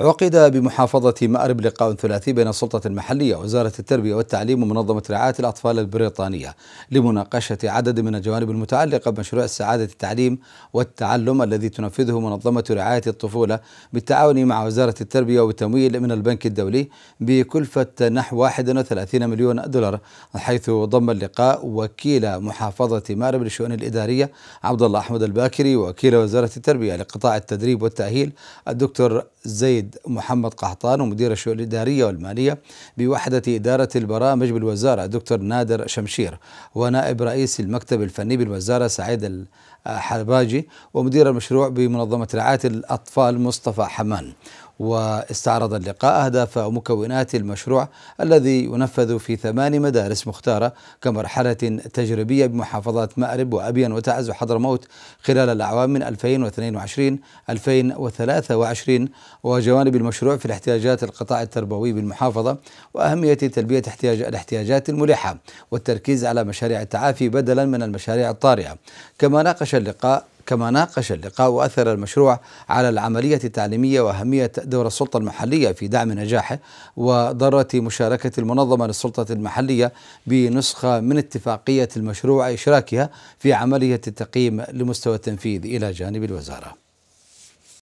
عقد بمحافظة مأرب لقاء ثلاثي بين السلطة المحلية وزارة التربية والتعليم ومنظمة رعاية الأطفال البريطانية لمناقشة عدد من الجوانب المتعلقة بمشروع سعادة التعليم والتعلم الذي تنفذه منظمة رعاية الطفولة بالتعاون مع وزارة التربية وتمويل من البنك الدولي بكلفة نحو 31 مليون دولار حيث ضم اللقاء وكيل محافظة مأرب للشؤون الإدارية عبد الله أحمد الباكري وكيل وزارة التربية لقطاع التدريب والتأهيل الدكتور زيد السيد محمد قحطان ومدير الشؤون الإدارية والمالية بوحدة إدارة البرامج بالوزارة دكتور نادر شمشير ونائب رئيس المكتب الفني بالوزارة سعيد الحرباجي ومدير المشروع بمنظمة رعاية الأطفال مصطفى حمان واستعرض اللقاء أهداف ومكونات المشروع الذي ينفذ في ثمان مدارس مختارة كمرحلة تجريبية بمحافظات مأرب وأبين وتعز وحضرموت خلال الأعوام من 2022 2023 وجوانب المشروع في الاحتياجات القطاع التربوي بالمحافظة وأهمية تلبية احتياج الاحتياجات الملحة والتركيز على مشاريع التعافي بدلا من المشاريع الطارئة كما ناقش اللقاء كما ناقش اللقاء أثر المشروع على العملية التعليمية وأهمية دور السلطة المحلية في دعم نجاحه وضرة مشاركة المنظمة للسلطة المحلية بنسخة من اتفاقية المشروع إشراكها في عملية التقييم لمستوى التنفيذ إلى جانب الوزارة